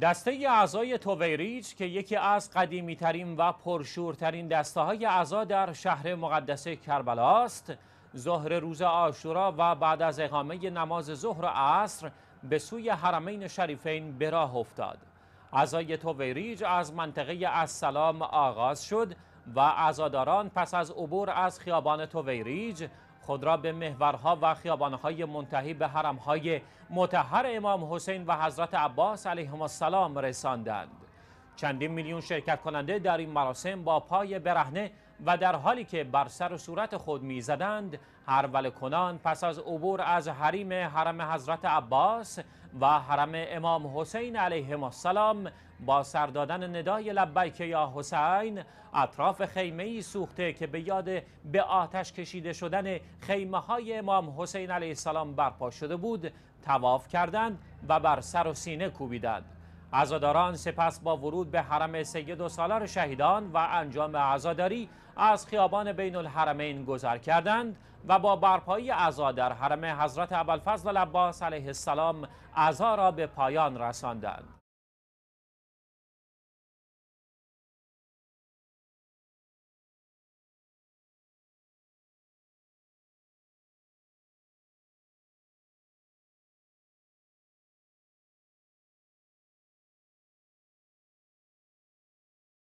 دسته اعضای توویریج که یکی از قدیمیترین و پرشورترین دسته های اعضا در شهر مقدس کربلا است ظهر روز آشورا و بعد از اقامه نماز ظهر و عصر به سوی حرمین شریفین به راه افتاد اعضای توویریج از منطقه سلام آغاز شد و ازاداران پس از عبور از خیابان توویریج خود را به محورها و خیابانهای منتهی به حرمهای متحر امام حسین و حضرت عباس علیهم السلام رساندند. چندین میلیون شرکت کننده در این مراسم با پای برهنه و در حالی که بر سر و صورت خود میزدند هر کنان پس از عبور از حریم حرم حضرت عباس و حرم امام حسین علیه السلام با سر دادن ندای لبیک یا حسین اطراف خیمه ای سوخته که به یاد به آتش کشیده شدن خیمه های امام حسین علیه السلام برپا شده بود تواف کردند و بر سر و سینه کوبیدند عزاداران سپس با ورود به حرم سید و سالار شهیدان و انجام عزاداری از خیابان بین الحرمین گذر کردند و با برپایی عزا در حرم حضرت ابوالفضل عباس علیه السلام عزا را به پایان رساندند